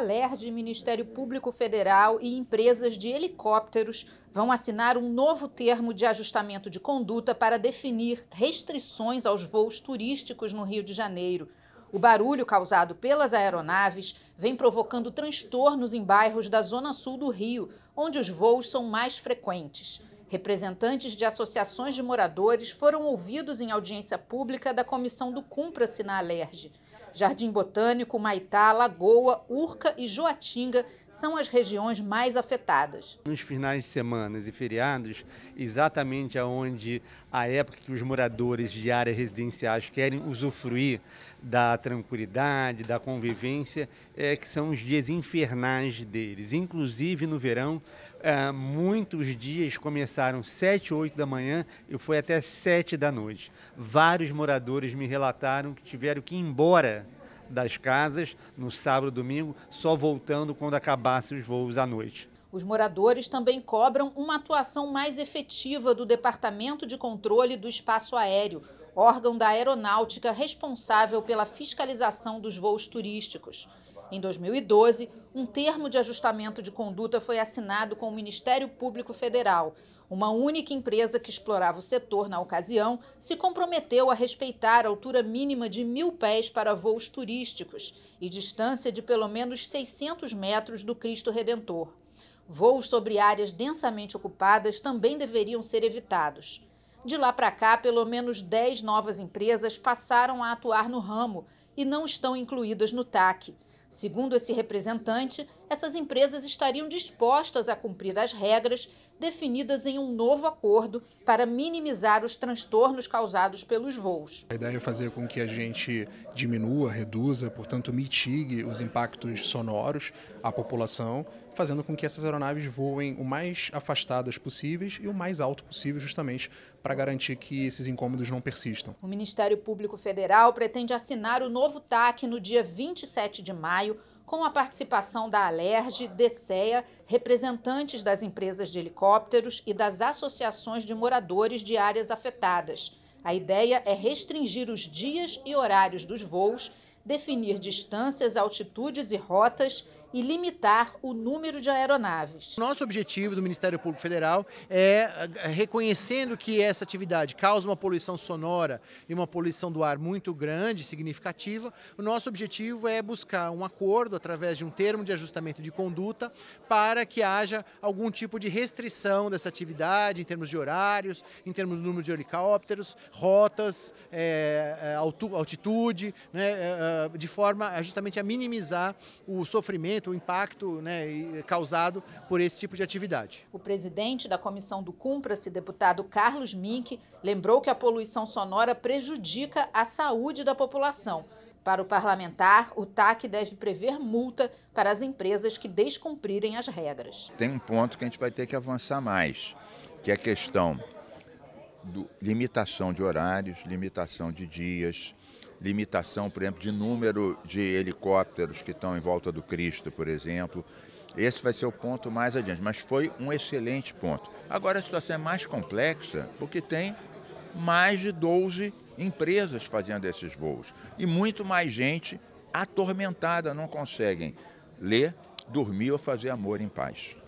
Alerj, Ministério Público Federal e empresas de helicópteros vão assinar um novo termo de ajustamento de conduta para definir restrições aos voos turísticos no Rio de Janeiro. O barulho causado pelas aeronaves vem provocando transtornos em bairros da zona sul do Rio, onde os voos são mais frequentes. Representantes de associações de moradores foram ouvidos em audiência pública da comissão do Cumpra-se na Alerj. Jardim Botânico, Maitá, Lagoa, Urca e Joatinga são as regiões mais afetadas. Nos finais de semana e feriados, exatamente aonde a época que os moradores de áreas residenciais querem usufruir da tranquilidade, da convivência, é que são os dias infernais deles. Inclusive no verão, é, muitos dias começaram 7, 8 da manhã e foi até 7 da noite. Vários moradores me relataram que tiveram que ir embora das casas no sábado e domingo, só voltando quando acabassem os voos à noite. Os moradores também cobram uma atuação mais efetiva do Departamento de Controle do Espaço Aéreo, órgão da aeronáutica responsável pela fiscalização dos voos turísticos. Em 2012, um termo de ajustamento de conduta foi assinado com o Ministério Público Federal. Uma única empresa que explorava o setor na ocasião se comprometeu a respeitar a altura mínima de mil pés para voos turísticos e distância de pelo menos 600 metros do Cristo Redentor. Voos sobre áreas densamente ocupadas também deveriam ser evitados. De lá para cá, pelo menos 10 novas empresas passaram a atuar no ramo e não estão incluídas no TAC. Segundo esse representante, essas empresas estariam dispostas a cumprir as regras definidas em um novo acordo para minimizar os transtornos causados pelos voos. A ideia é fazer com que a gente diminua, reduza, portanto, mitigue os impactos sonoros à população, fazendo com que essas aeronaves voem o mais afastadas possíveis e o mais alto possível, justamente para garantir que esses incômodos não persistam. O Ministério Público Federal pretende assinar o novo TAC no dia 27 de maio com a participação da Alerj, DECEA, representantes das empresas de helicópteros e das associações de moradores de áreas afetadas. A ideia é restringir os dias e horários dos voos definir distâncias, altitudes e rotas e limitar o número de aeronaves. Nosso objetivo do Ministério Público Federal é, é, reconhecendo que essa atividade causa uma poluição sonora e uma poluição do ar muito grande, significativa, o nosso objetivo é buscar um acordo através de um termo de ajustamento de conduta para que haja algum tipo de restrição dessa atividade em termos de horários, em termos do número de helicópteros, rotas, é, é altitude, né, é, ah, de forma justamente a minimizar o sofrimento, o impacto né, causado por esse tipo de atividade. O presidente da comissão do Cumpra-se, deputado Carlos Mink, lembrou que a poluição sonora prejudica a saúde da população. Para o parlamentar, o TAC deve prever multa para as empresas que descumprirem as regras. Tem um ponto que a gente vai ter que avançar mais, que é a questão da limitação de horários, limitação de dias, limitação, por exemplo, de número de helicópteros que estão em volta do Cristo, por exemplo. Esse vai ser o ponto mais adiante, mas foi um excelente ponto. Agora a situação é mais complexa porque tem mais de 12 empresas fazendo esses voos e muito mais gente atormentada, não conseguem ler, dormir ou fazer amor em paz.